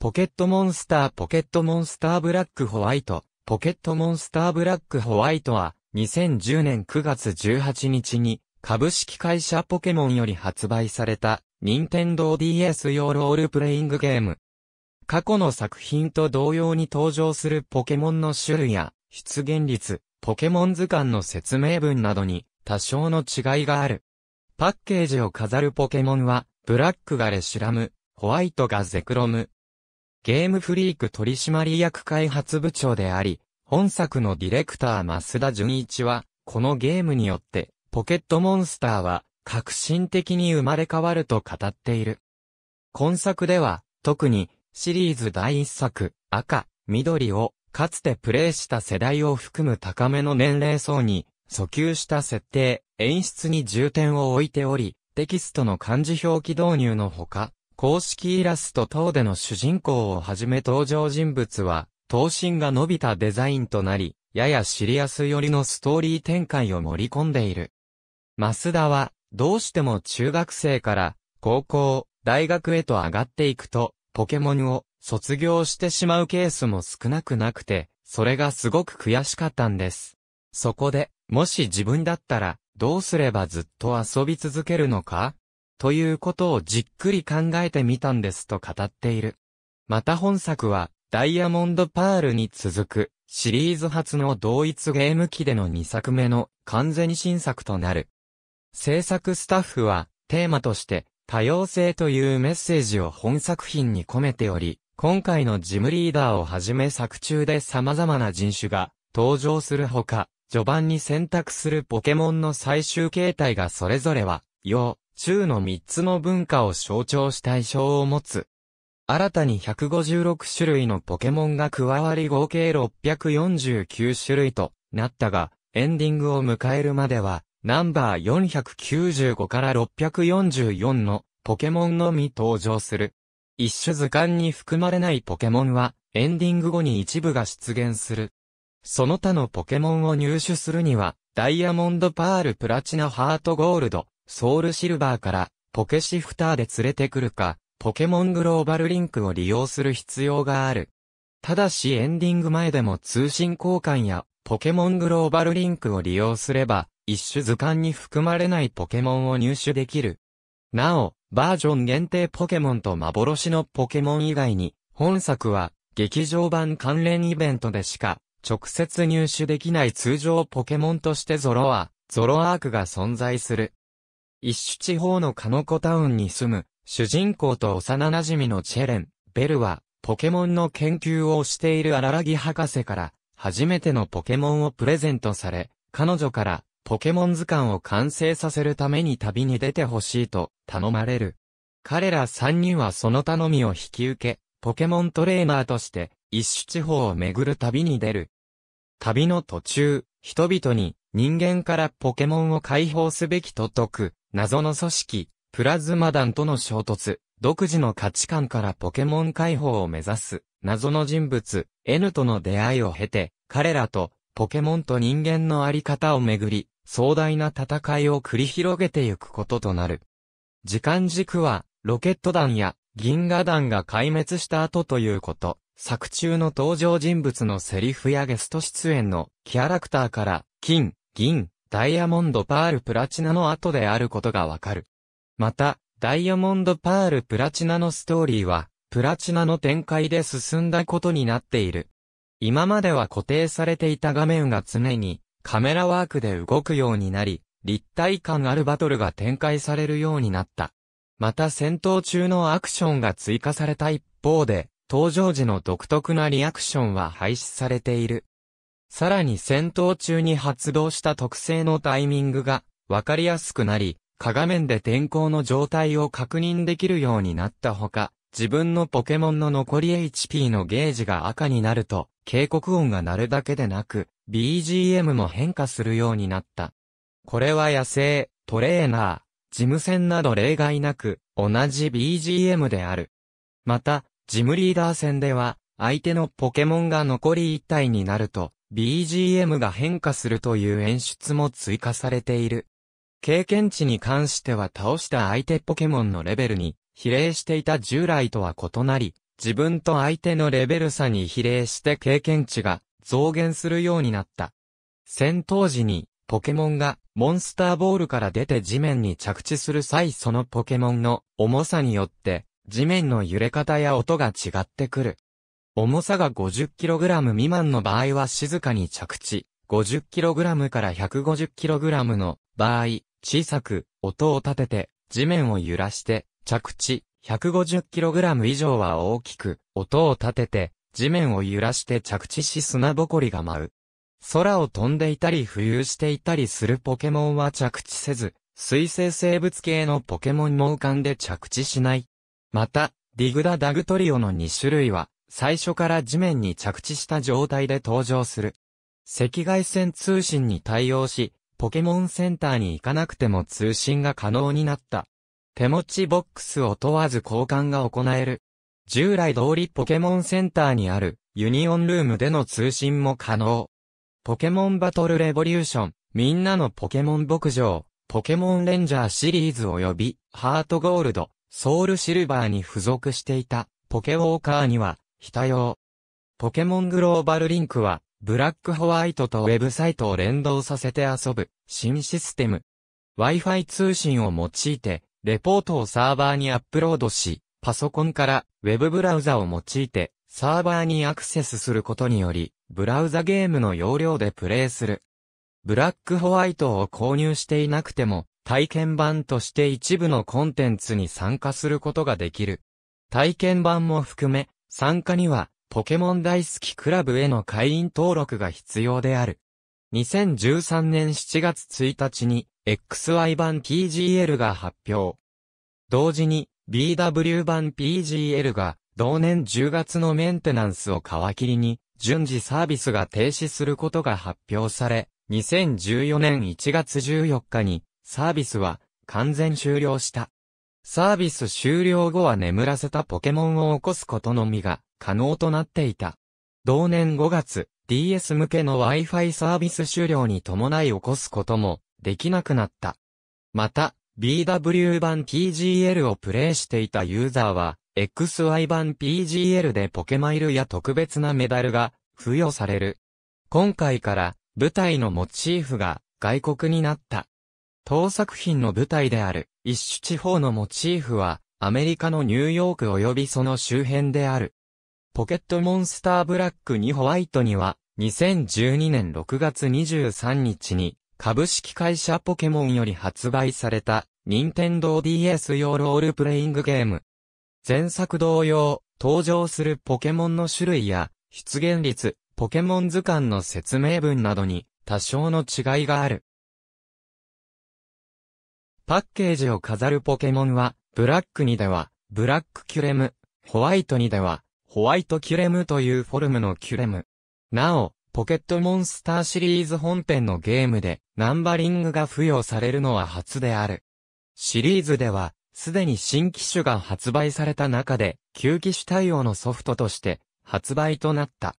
ポケットモンスターポケットモンスターブラックホワイト、ポケットモンスターブラックホワイトは、2010年9月18日に、株式会社ポケモンより発売された、任天堂 DS 用ロールプレイングゲーム。過去の作品と同様に登場するポケモンの種類や、出現率、ポケモン図鑑の説明文などに、多少の違いがある。パッケージを飾るポケモンは、ブラックがレシュラム、ホワイトがゼクロム、ゲームフリーク取締役開発部長であり、本作のディレクター増田純一は、このゲームによって、ポケットモンスターは、革新的に生まれ変わると語っている。今作では、特に、シリーズ第一作、赤、緑を、かつてプレイした世代を含む高めの年齢層に、訴求した設定、演出に重点を置いており、テキストの漢字表記導入のほか、公式イラスト等での主人公をはじめ登場人物は、頭身が伸びたデザインとなり、ややシリアス寄りのストーリー展開を盛り込んでいる。増田は、どうしても中学生から、高校、大学へと上がっていくと、ポケモンを卒業してしまうケースも少なくなくて、それがすごく悔しかったんです。そこで、もし自分だったら、どうすればずっと遊び続けるのかということをじっくり考えてみたんですと語っている。また本作は、ダイヤモンドパールに続く、シリーズ初の同一ゲーム機での2作目の完全新作となる。制作スタッフは、テーマとして、多様性というメッセージを本作品に込めており、今回のジムリーダーをはじめ作中で様々な人種が登場するほか、序盤に選択するポケモンの最終形態がそれぞれは、う。中の3つの文化を象徴した衣装を持つ。新たに156種類のポケモンが加わり合計649種類となったが、エンディングを迎えるまでは、ナンバー495から644のポケモンのみ登場する。一種図鑑に含まれないポケモンは、エンディング後に一部が出現する。その他のポケモンを入手するには、ダイヤモンドパールプラチナハートゴールド、ソウルシルバーからポケシフターで連れてくるか、ポケモングローバルリンクを利用する必要がある。ただしエンディング前でも通信交換やポケモングローバルリンクを利用すれば、一種図鑑に含まれないポケモンを入手できる。なお、バージョン限定ポケモンと幻のポケモン以外に、本作は劇場版関連イベントでしか直接入手できない通常ポケモンとしてゾロア、ゾロアークが存在する。一種地方のカノコタウンに住む、主人公と幼馴染のチェレン、ベルは、ポケモンの研究をしている荒木博士から、初めてのポケモンをプレゼントされ、彼女から、ポケモン図鑑を完成させるために旅に出てほしいと頼まれる。彼ら3人はその頼みを引き受け、ポケモントレーナーとして一種地方を巡る旅に出る。旅の途中、人々に人間からポケモンを解放すべきと説く、謎の組織、プラズマ団との衝突、独自の価値観からポケモン解放を目指す、謎の人物、N との出会いを経て、彼らと、ポケモンと人間のあり方をめぐり、壮大な戦いを繰り広げてゆくこととなる。時間軸は、ロケット団や銀河団が壊滅した後ということ。作中の登場人物のセリフやゲスト出演のキャラクターから、金、銀、ダイヤモンドパールプラチナの後であることがわかる。また、ダイヤモンドパールプラチナのストーリーは、プラチナの展開で進んだことになっている。今までは固定されていた画面が常にカメラワークで動くようになり、立体感あるバトルが展開されるようになった。また戦闘中のアクションが追加された一方で、登場時の独特なリアクションは廃止されている。さらに戦闘中に発動した特性のタイミングがわかりやすくなり、加画面で天候の状態を確認できるようになったほか、自分のポケモンの残り HP のゲージが赤になると、警告音が鳴るだけでなく、BGM も変化するようになった。これは野生、トレーナー、事務戦など例外なく、同じ BGM である。また、ジムリーダー戦では、相手のポケモンが残り1体になると、BGM が変化するという演出も追加されている。経験値に関しては倒した相手ポケモンのレベルに比例していた従来とは異なり、自分と相手のレベル差に比例して経験値が増減するようになった。戦闘時にポケモンがモンスターボールから出て地面に着地する際そのポケモンの重さによって地面の揺れ方や音が違ってくる。重さが 50kg 未満の場合は静かに着地、50kg から 150kg の場合、小さく音を立てて地面を揺らして着地、150kg 以上は大きく音を立てて地面を揺らして着地し砂ぼこりが舞う。空を飛んでいたり浮遊していたりするポケモンは着地せず、水生生物系のポケモンも浮かんで着地しない。また、ディグダ・ダグトリオの2種類は、最初から地面に着地した状態で登場する。赤外線通信に対応し、ポケモンセンターに行かなくても通信が可能になった。手持ちボックスを問わず交換が行える。従来通りポケモンセンターにあるユニオンルームでの通信も可能。ポケモンバトルレボリューション、みんなのポケモン牧場、ポケモンレンジャーシリーズ及びハートゴールド、ソウルシルバーに付属していたポケウォーカーには非用。ポケモングローバルリンクは、ブラックホワイトとウェブサイトを連動させて遊ぶ、新システム。Wi-Fi 通信を用いて、レポートをサーバーにアップロードし、パソコンからウェブブラウザを用いて、サーバーにアクセスすることにより、ブラウザゲームの容量でプレイする。ブラックホワイトを購入していなくても、体験版として一部のコンテンツに参加することができる。体験版も含め、参加には、ポケモン大好きクラブへの会員登録が必要である。2013年7月1日に XY 版 PGL が発表。同時に BW 版 PGL が同年10月のメンテナンスを皮切りに順次サービスが停止することが発表され、2014年1月14日にサービスは完全終了した。サービス終了後は眠らせたポケモンを起こすことのみが可能となっていた。同年5月、DS 向けの Wi-Fi サービス終了に伴い起こすこともできなくなった。また、BW 版 PGL をプレイしていたユーザーは、XY 版 PGL でポケマイルや特別なメダルが付与される。今回から舞台のモチーフが外国になった。当作品の舞台である一種地方のモチーフはアメリカのニューヨーク及びその周辺である。ポケットモンスターブラックにホワイトには2012年6月23日に株式会社ポケモンより発売された任天堂 DS 用ロールプレイングゲーム。前作同様、登場するポケモンの種類や出現率、ポケモン図鑑の説明文などに多少の違いがある。パッケージを飾るポケモンは、ブラックにでは、ブラックキュレム、ホワイトにでは、ホワイトキュレムというフォルムのキュレム。なお、ポケットモンスターシリーズ本編のゲームでナンバリングが付与されるのは初である。シリーズでは、すでに新機種が発売された中で、旧機種対応のソフトとして発売となった。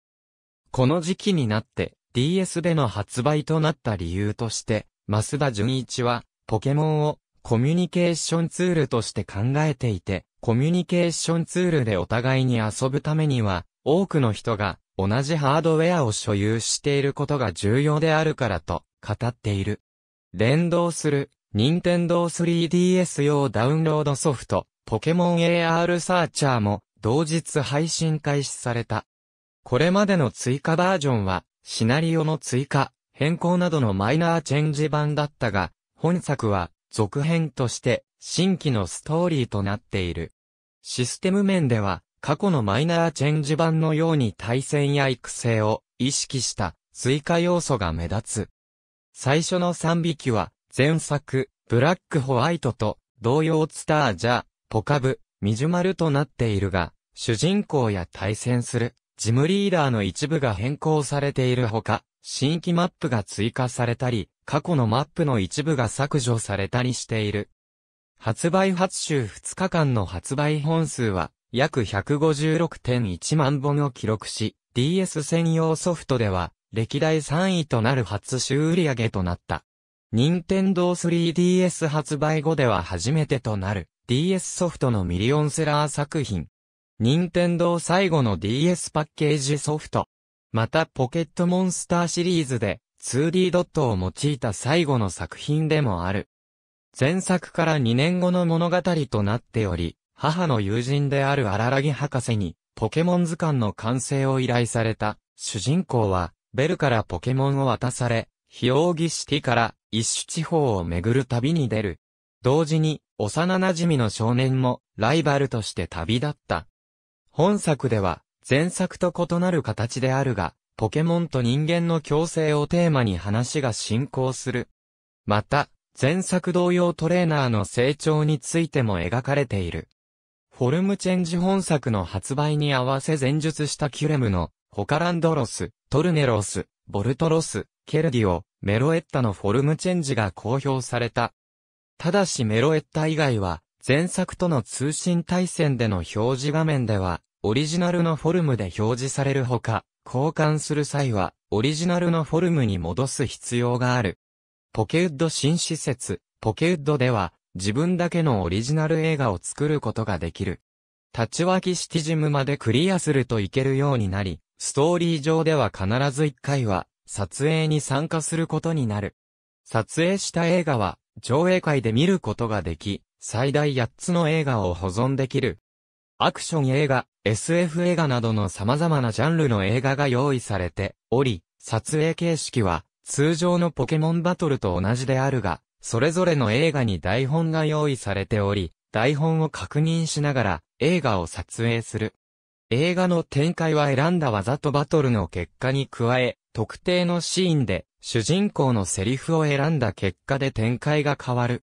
この時期になって DS での発売となった理由として、増田純一はポケモンをコミュニケーションツールとして考えていて、コミュニケーションツールでお互いに遊ぶためには、多くの人が同じハードウェアを所有していることが重要であるからと語っている。連動する、任天堂 3DS 用ダウンロードソフト、ポケモン AR サーチャーも同日配信開始された。これまでの追加バージョンは、シナリオの追加、変更などのマイナーチェンジ版だったが、本作は、続編として、新規のストーリーとなっている。システム面では、過去のマイナーチェンジ版のように対戦や育成を意識した追加要素が目立つ。最初の3匹は、前作、ブラックホワイトと、同様スタージャ、ポカブ、ミジュマルとなっているが、主人公や対戦する、ジムリーダーの一部が変更されているほか、新規マップが追加されたり、過去のマップの一部が削除されたりしている。発売初週2日間の発売本数は約156.1万本を記録し、DS 専用ソフトでは歴代3位となる初週売り上げとなった。任天堂 3DS 発売後では初めてとなる DS ソフトのミリオンセラー作品。任天堂最後の DS パッケージソフト。またポケットモンスターシリーズで 2D ドットを用いた最後の作品でもある。前作から2年後の物語となっており、母の友人である荒らぎ博士にポケモン図鑑の完成を依頼された主人公はベルからポケモンを渡され、ヒオーギシティから一種地方を巡る旅に出る。同時に幼馴染の少年もライバルとして旅立った。本作では前作と異なる形であるが、ポケモンと人間の共生をテーマに話が進行する。また、前作同様トレーナーの成長についても描かれている。フォルムチェンジ本作の発売に合わせ前述したキュレムの、ホカランドロス、トルネロス、ボルトロス、ケルディオ、メロエッタのフォルムチェンジが公表された。ただしメロエッタ以外は、前作との通信対戦での表示画面では、オリジナルのフォルムで表示されるほか、交換する際は、オリジナルのフォルムに戻す必要がある。ポケウッド新施設、ポケウッドでは、自分だけのオリジナル映画を作ることができる。立ち脇シティジムまでクリアするといけるようになり、ストーリー上では必ず1回は、撮影に参加することになる。撮影した映画は、上映会で見ることができ、最大8つの映画を保存できる。アクション映画、SF 映画などの様々なジャンルの映画が用意されており、撮影形式は通常のポケモンバトルと同じであるが、それぞれの映画に台本が用意されており、台本を確認しながら映画を撮影する。映画の展開は選んだ技とバトルの結果に加え、特定のシーンで主人公のセリフを選んだ結果で展開が変わる。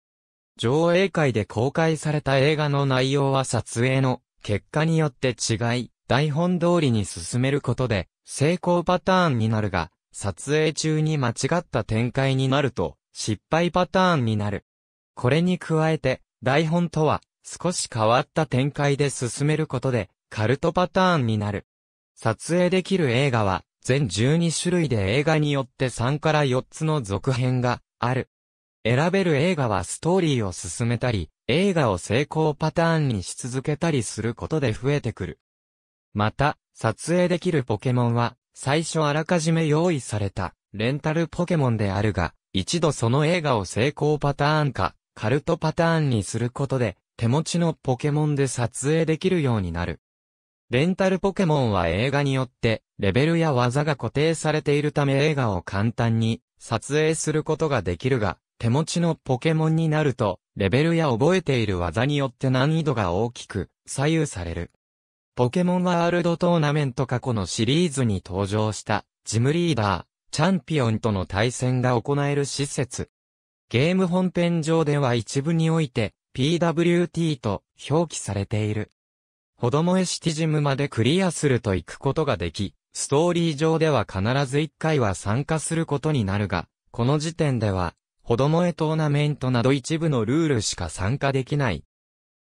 上映会で公開された映画の内容は撮影の結果によって違い、台本通りに進めることで、成功パターンになるが、撮影中に間違った展開になると、失敗パターンになる。これに加えて、台本とは、少し変わった展開で進めることで、カルトパターンになる。撮影できる映画は、全12種類で映画によって3から4つの続編がある。選べる映画はストーリーを進めたり、映画を成功パターンにし続けたりすることで増えてくる。また、撮影できるポケモンは、最初あらかじめ用意された、レンタルポケモンであるが、一度その映画を成功パターンか、カルトパターンにすることで、手持ちのポケモンで撮影できるようになる。レンタルポケモンは映画によって、レベルや技が固定されているため映画を簡単に撮影することができるが、手持ちのポケモンになると、レベルや覚えている技によって難易度が大きく左右される。ポケモンワールドトーナメント過去のシリーズに登場したジムリーダー、チャンピオンとの対戦が行える施設。ゲーム本編上では一部において PWT と表記されている。ほどもえシティジムまでクリアすると行くことができ、ストーリー上では必ず一回は参加することになるが、この時点ではほどもえトーナメントなど一部のルールしか参加できない。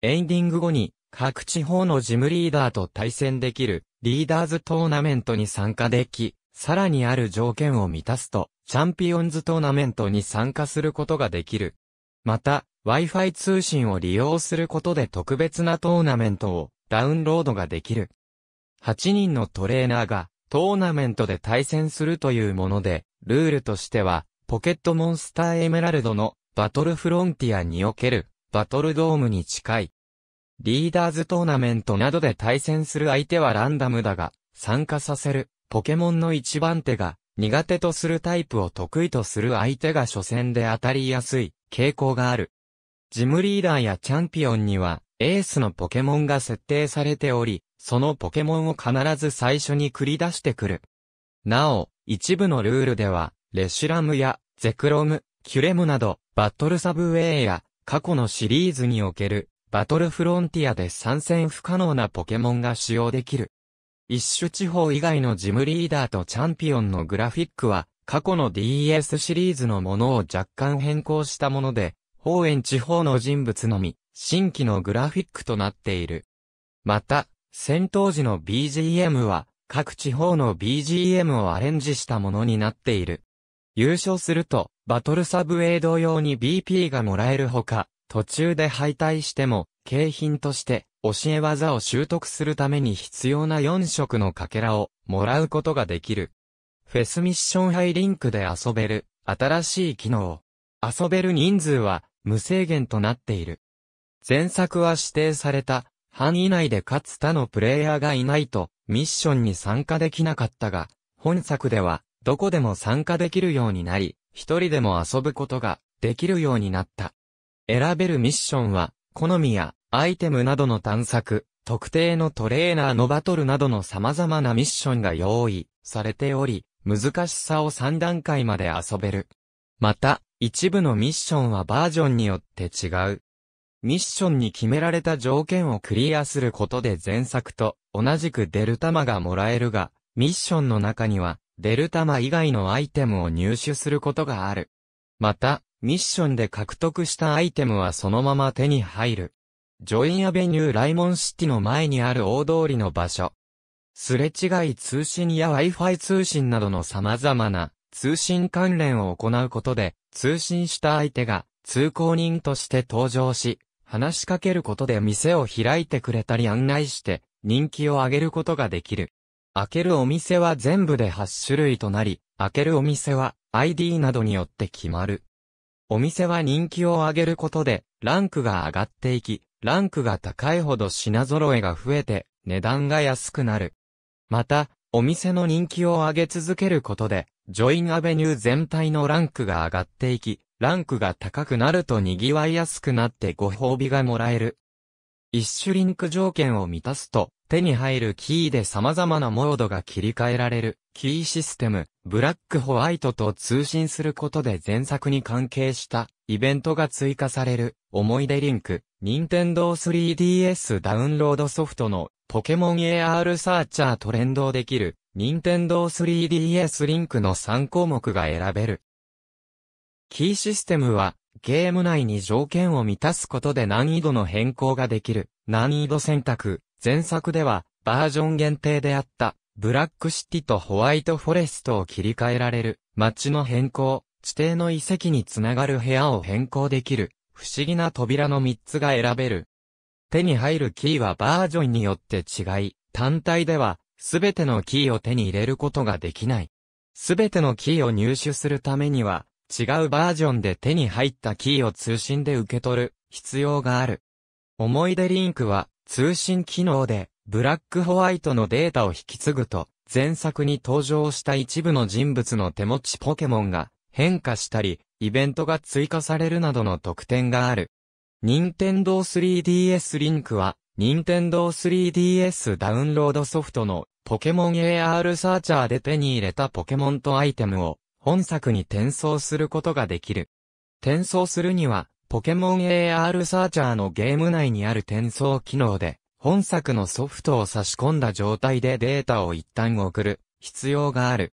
エンディング後に、各地方のジムリーダーと対戦できる、リーダーズトーナメントに参加でき、さらにある条件を満たすと、チャンピオンズトーナメントに参加することができる。また、Wi-Fi 通信を利用することで特別なトーナメントをダウンロードができる。8人のトレーナーがトーナメントで対戦するというもので、ルールとしてはポケットモンスターエメラルドのバトルフロンティアにおけるバトルドームに近い。リーダーズトーナメントなどで対戦する相手はランダムだが、参加させるポケモンの一番手が苦手とするタイプを得意とする相手が初戦で当たりやすい傾向がある。ジムリーダーやチャンピオンにはエースのポケモンが設定されており、そのポケモンを必ず最初に繰り出してくる。なお、一部のルールでは、レシュラムやゼクロム、キュレムなど、バトルサブウェイや過去のシリーズにおけるバトルフロンティアで参戦不可能なポケモンが使用できる。一種地方以外のジムリーダーとチャンピオンのグラフィックは過去の DS シリーズのものを若干変更したもので、方園地方の人物のみ、新規のグラフィックとなっている。また、戦闘時の BGM は各地方の BGM をアレンジしたものになっている。優勝すると、バトルサブウェイ同様に BP がもらえるほか、途中で敗退しても、景品として、教え技を習得するために必要な4色のかけらを、もらうことができる。フェスミッションハイリンクで遊べる、新しい機能。遊べる人数は、無制限となっている。前作は指定された、範囲内でかつ他のプレイヤーがいないと、ミッションに参加できなかったが、本作では、どこでも参加できるようになり、一人でも遊ぶことができるようになった。選べるミッションは、好みやアイテムなどの探索、特定のトレーナーのバトルなどの様々なミッションが用意されており、難しさを3段階まで遊べる。また、一部のミッションはバージョンによって違う。ミッションに決められた条件をクリアすることで前作と同じくデルタマがもらえるが、ミッションの中にはデルタマ以外のアイテムを入手することがある。また、ミッションで獲得したアイテムはそのまま手に入る。ジョインアベニューライモンシティの前にある大通りの場所。すれ違い通信や Wi-Fi 通信などの様々な通信関連を行うことで、通信した相手が通行人として登場し、話しかけることで店を開いてくれたり案内して、人気を上げることができる。開けるお店は全部で8種類となり、開けるお店は ID などによって決まる。お店は人気を上げることで、ランクが上がっていき、ランクが高いほど品揃えが増えて、値段が安くなる。また、お店の人気を上げ続けることで、ジョインアベニュー全体のランクが上がっていき、ランクが高くなると賑わいやすくなってご褒美がもらえる。一種リンク条件を満たすと、手に入るキーで様々なモードが切り替えられるキーシステム、ブラックホワイトと通信することで前作に関係したイベントが追加される思い出リンク、Nintendo 3DS ダウンロードソフトのポケモン AR サーチャーと連動できる Nintendo 3DS リンクの3項目が選べる。キーシステムはゲーム内に条件を満たすことで難易度の変更ができる難易度選択、前作では、バージョン限定であった、ブラックシティとホワイトフォレストを切り替えられる、街の変更、地底の遺跡につながる部屋を変更できる、不思議な扉の3つが選べる。手に入るキーはバージョンによって違い、単体では、全てのキーを手に入れることができない。全てのキーを入手するためには、違うバージョンで手に入ったキーを通信で受け取る必要がある。思い出リンクは通信機能で、ブラックホワイトのデータを引き継ぐと、前作に登場した一部の人物の手持ちポケモンが変化したり、イベントが追加されるなどの特典がある。任天堂 3DS リンクは、任天堂 3DS ダウンロードソフトのポケモン AR サーチャーで手に入れたポケモンとアイテムを本作に転送することができる。転送するにはポケモン AR サーチャーのゲーム内にある転送機能で、本作のソフトを差し込んだ状態でデータを一旦送る必要がある。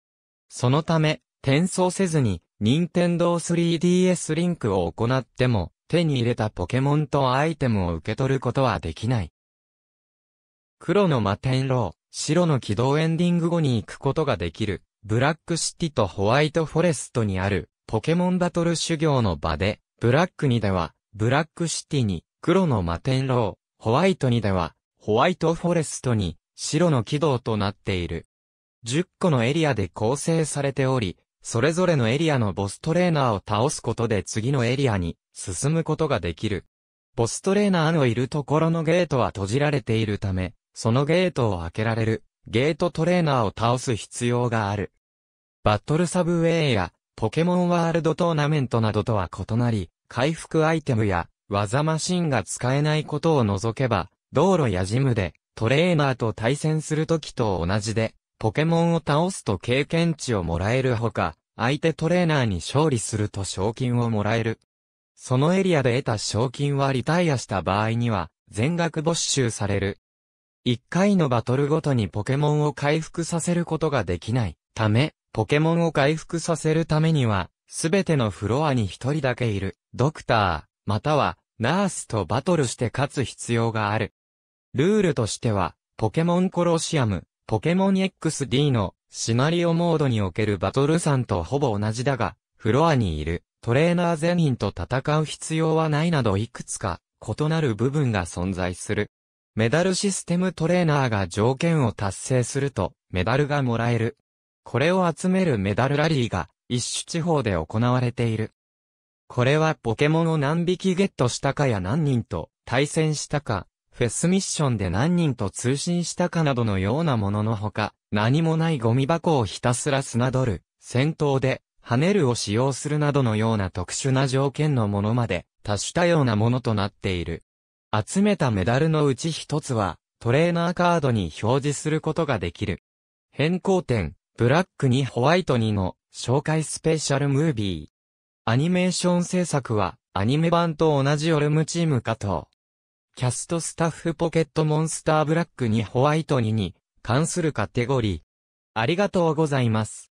そのため、転送せずに、任天堂 3DS リンクを行っても、手に入れたポケモンとアイテムを受け取ることはできない。黒の摩天楼、白の軌道エンディング後に行くことができる、ブラックシティとホワイトフォレストにある、ポケモンバトル修行の場で、ブラックにでは、ブラックシティに、黒の摩天楼、ホワイトにでは、ホワイトフォレストに、白の軌道となっている。10個のエリアで構成されており、それぞれのエリアのボストレーナーを倒すことで次のエリアに進むことができる。ボストレーナーのいるところのゲートは閉じられているため、そのゲートを開けられる、ゲートトレーナーを倒す必要がある。バトルサブウェイやポケモンワールドトーナメントなどとは異なり、回復アイテムや技マシンが使えないことを除けば、道路やジムでトレーナーと対戦するときと同じで、ポケモンを倒すと経験値をもらえるほか、相手トレーナーに勝利すると賞金をもらえる。そのエリアで得た賞金はリタイアした場合には、全額没収される。1回のバトルごとにポケモンを回復させることができない。ため、ポケモンを回復させるためには、すべてのフロアに一人だけいる、ドクター、または、ナースとバトルして勝つ必要がある。ルールとしては、ポケモンコロシアム、ポケモン XD のシナリオモードにおけるバトルさんとほぼ同じだが、フロアにいるトレーナー全員と戦う必要はないなどいくつか異なる部分が存在する。メダルシステムトレーナーが条件を達成するとメダルがもらえる。これを集めるメダルラリーが、一種地方で行われている。これはポケモンを何匹ゲットしたかや何人と対戦したか、フェスミッションで何人と通信したかなどのようなもののほか、何もないゴミ箱をひたすら砂取る、戦闘で、跳ねるを使用するなどのような特殊な条件のものまで、多種多様なものとなっている。集めたメダルのうち一つは、トレーナーカードに表示することができる。変更点、ブラックにホワイトにの紹介スペシャルムービー。アニメーション制作はアニメ版と同じオルムチームかと。キャストスタッフポケットモンスターブラックにホワイトにに関するカテゴリー。ありがとうございます。